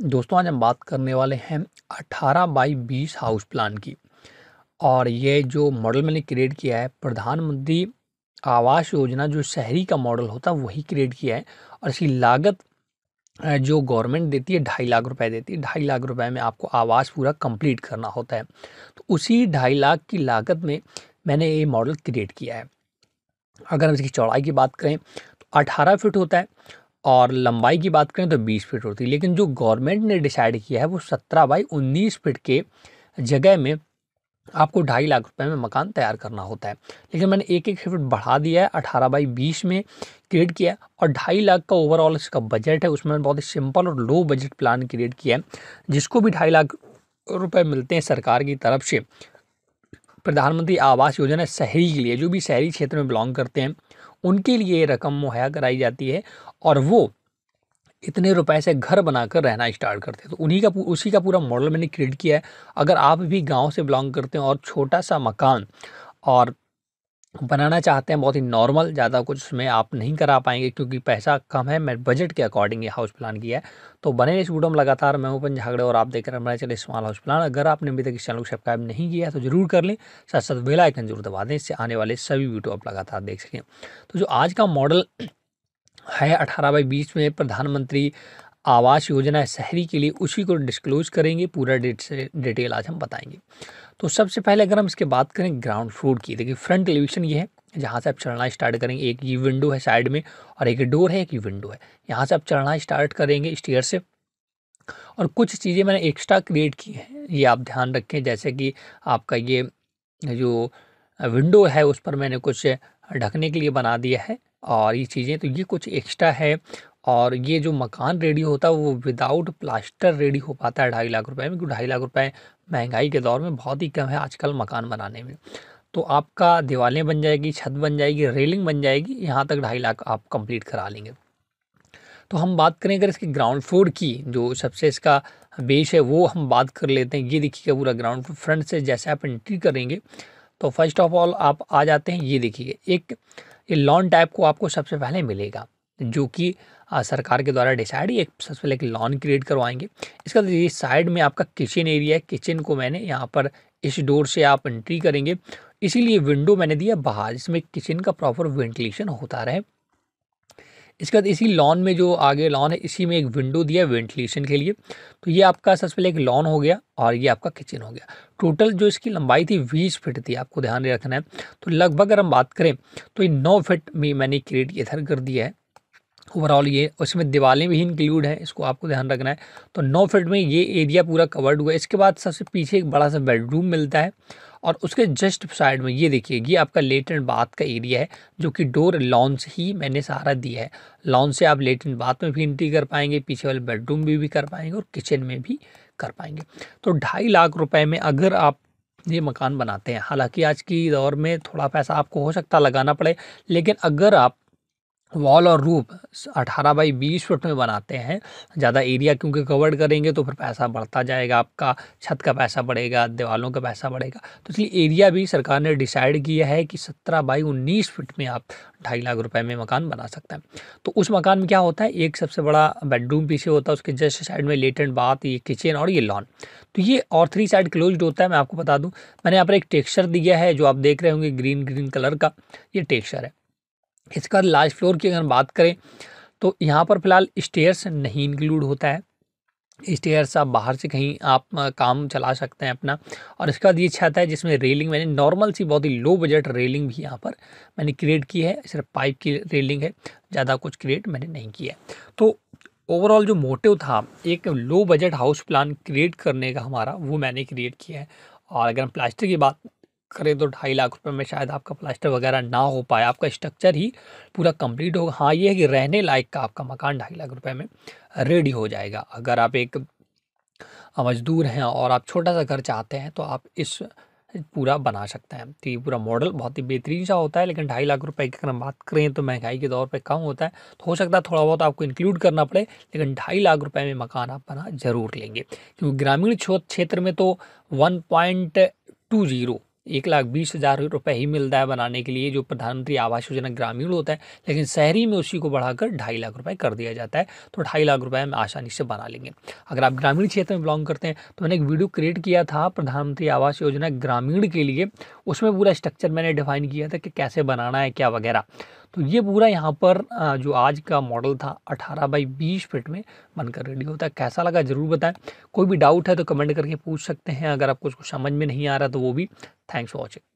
दोस्तों आज हम बात करने वाले हैं 18 बाई 20 हाउस प्लान की और ये जो मॉडल मैंने क्रिएट किया है प्रधानमंत्री आवास योजना जो शहरी का मॉडल होता है वही क्रिएट किया है और इसकी लागत जो गवर्नमेंट देती है ढाई लाख रुपए देती है ढाई लाख रुपए में आपको आवास पूरा कंप्लीट करना होता है तो उसी ढाई लाख की लागत में मैंने ये मॉडल क्रिएट किया है अगर हम इसकी चौड़ाई की बात करें तो अठारह फिट होता है और लंबाई की बात करें तो बीस फीट होती है लेकिन जो गवर्नमेंट ने डिसाइड किया है वो सत्रह बाई उन्नीस फीट के जगह में आपको ढाई लाख रुपए में मकान तैयार करना होता है लेकिन मैंने एक एक फीट बढ़ा दिया है अठारह बाई बीस में क्रिएट किया और ढाई लाख का ओवरऑल इसका बजट है उसमें मैंने बहुत ही सिंपल और लो बजट प्लान क्रिएट किया है जिसको भी ढाई लाख रुपए मिलते हैं सरकार की तरफ से प्रधानमंत्री आवास योजना शहरी के लिए जो भी शहरी क्षेत्र में बिलोंग करते हैं उनके लिए रकम मुहैया कराई जाती है और वो इतने रुपए से घर बनाकर रहना स्टार्ट करते हैं तो उन्हीं का उसी का पूरा मॉडल मैंने क्रिएट किया है अगर आप भी गांव से बिलोंग करते हैं और छोटा सा मकान और बनाना चाहते हैं बहुत ही नॉर्मल ज़्यादा कुछ उसमें आप नहीं करा पाएंगे क्योंकि पैसा कम है मैं बजट के अकॉर्डिंग ये हाउस प्लान किया है तो बने इस वीडियो में लगातार मैं ओपन झागड़े और आप देख रहे हैं बनाए चले स्मॉल हाउस प्लान अगर आपने अभी तक इस चैनल को सब्सक्राइब नहीं किया है तो जरूर कर लें साथ साथ वेलाइकन जरूर दबा दें इससे आने वाले सभी वीडियो आप लगातार देख सकें तो जो आज का मॉडल है अठारह बाई बीस में प्रधानमंत्री आवास योजना शहरी के लिए उसी को डिस्क्लोज करेंगे पूरा डेट से डिटेल आज हम बताएंगे तो सबसे पहले अगर हम इसके बात करें ग्राउंड फ्लोर की देखिए फ्रंट एलिवेशन ये है जहाँ से आप चढ़ना स्टार्ट करेंगे एक ये विंडो है साइड में और एक डोर है एक ये विंडो है यहाँ से आप चढ़ना स्टार्ट करेंगे स्टेयर से और कुछ चीज़ें मैंने एक्स्ट्रा क्रिएट की हैं ये आप ध्यान रखें जैसे कि आपका ये जो विंडो है उस पर मैंने कुछ ढकने के लिए बना दिया है और ये चीज़ें तो ये कुछ एक्स्ट्रा है और ये जो मकान रेडी होता है वो विदाउट प्लास्टर रेडी हो पाता है ढाई लाख रुपए में क्योंकि ढाई लाख रुपए महंगाई के दौर में बहुत ही कम है आजकल मकान बनाने में तो आपका दीवारें बन जाएगी छत बन जाएगी रेलिंग बन जाएगी यहाँ तक ढाई लाख आप कंप्लीट करा लेंगे तो हम बात करें अगर इसकी ग्राउंड फ्लोर की जो सबसे इसका बेस है वो हम बात कर लेते हैं ये देखिएगा पूरा ग्राउंड फ्लोर फ्रंट से जैसे आप एंट्री करेंगे तो फर्स्ट ऑफ ऑल आप आ जाते हैं ये देखिए एक ये लॉन टाइप को आपको सबसे पहले मिलेगा जो कि सरकार के द्वारा डिसाइड एक सबसे पहले एक लॉन क्रिएट करवाएंगे इसका तो ये साइड में आपका किचन एरिया है किचन को मैंने यहाँ पर इस डोर से आप एंट्री करेंगे इसीलिए विंडो मैंने दिया बाहर इसमें किचन का प्रॉपर वेंटिलेशन होता रहे इसके बाद इसी लॉन में जो आगे लॉन है इसी में एक विंडो दिया वेंटिलेशन के लिए तो ये आपका सबसे पहले एक लॉन हो गया और ये आपका किचन हो गया टोटल जो इसकी लंबाई थी बीस फिट थी आपको ध्यान रखना है तो लगभग अगर हम बात करें तो ये नौ फिट में मैंने क्रिएट इधर कर दिया है ओवरऑल ये उसमें दिवालें भी इंक्लूड हैं इसको आपको ध्यान रखना है तो नौ फिट में ये एरिया पूरा कवर्ड हुआ इसके बाद सबसे पीछे एक बड़ा सा बेडरूम मिलता है और उसके जस्ट साइड में ये देखिए ये आपका एंड बाथ का एरिया है जो कि डोर लॉन से ही मैंने सहारा दिया है लॉन से आप एंड बाथ में भी एंट्री कर पाएंगे पीछे वाले बेडरूम में भी, भी कर पाएंगे और किचन में भी कर पाएंगे तो ढाई लाख रुपए में अगर आप ये मकान बनाते हैं हालांकि आज की दौर में थोड़ा पैसा आपको हो सकता लगाना पड़े लेकिन अगर आप वॉल और रूप 18 बाई 20 फुट में बनाते हैं ज़्यादा एरिया क्योंकि कवर्ड करेंगे तो फिर पैसा बढ़ता जाएगा आपका छत का पैसा बढ़ेगा दीवालों का पैसा बढ़ेगा तो इसलिए एरिया भी सरकार ने डिसाइड किया है कि 17 बाई 19 फुट में आप ढाई लाख रुपए में मकान बना सकते हैं तो उस मकान में क्या होता है एक सबसे बड़ा बेडरूम पीछे होता है उसके जस्ट साइड में एंड बाथ ये किचन और ये लॉन तो ये और थ्री साइड क्लोज होता है मैं आपको बता दूँ मैंने यहाँ पर एक टेक्स्चर दिया है जो आप देख रहे होंगे ग्रीन ग्रीन कलर का ये टेक्स्चर है इसके बाद लास्ट फ्लोर की अगर बात करें तो यहाँ पर फिलहाल स्टेयर्स नहीं इंक्लूड होता है स्टेयर्स आप बाहर से कहीं आप काम चला सकते हैं अपना और इसके बाद ये छत है जिसमें रेलिंग मैंने नॉर्मल सी बहुत ही लो बजट रेलिंग भी यहाँ पर मैंने क्रिएट की है सिर्फ पाइप की रेलिंग है ज़्यादा कुछ क्रिएट मैंने नहीं किया है तो ओवरऑल जो मोटिव था एक low budget house plan create करने का हमारा वो मैंने क्रिएट किया है और अगर हम प्लास्टिक की बात करें तो ढाई लाख रुपए में शायद आपका प्लास्टर वगैरह ना हो पाए आपका स्ट्रक्चर ही पूरा कंप्लीट होगा हाँ ये है कि रहने लायक का आपका मकान ढाई लाख रुपए में रेडी हो जाएगा अगर आप एक मजदूर हैं और आप छोटा सा घर चाहते हैं तो आप इस पूरा बना सकते हैं तो ये पूरा मॉडल बहुत ही बेहतरीन सा होता है लेकिन ढाई लाख रुपए की अगर हम बात करें तो महंगाई के दौर पे कम होता है तो हो सकता है थोड़ा बहुत आपको इंक्लूड करना पड़े लेकिन ढाई लाख रुपए में मकान आप बना ज़रूर लेंगे क्योंकि ग्रामीण क्षेत्र में तो वन पॉइंट टू जीरो एक लाख बीस हज़ार रुपये ही मिलता है बनाने के लिए जो प्रधानमंत्री आवास योजना ग्रामीण होता है लेकिन शहरी में उसी को बढ़ाकर ढाई लाख रुपये कर दिया जाता है तो ढाई लाख रुपए हम आसानी से बना लेंगे अगर आप ग्रामीण क्षेत्र में बिलोंग करते हैं तो मैंने एक वीडियो क्रिएट किया था प्रधानमंत्री आवास योजना ग्रामीण के लिए उसमें पूरा स्ट्रक्चर मैंने डिफाइन किया था कि कैसे बनाना है क्या वगैरह तो ये पूरा यहाँ पर जो आज का मॉडल था अठारह बाई बीस फिट में बनकर रेडी होता है कैसा लगा ज़रूर बताएं कोई भी डाउट है तो कमेंट करके पूछ सकते हैं अगर आपको उसको समझ में नहीं आ रहा तो वो भी थैंक्स फॉर वॉचिंग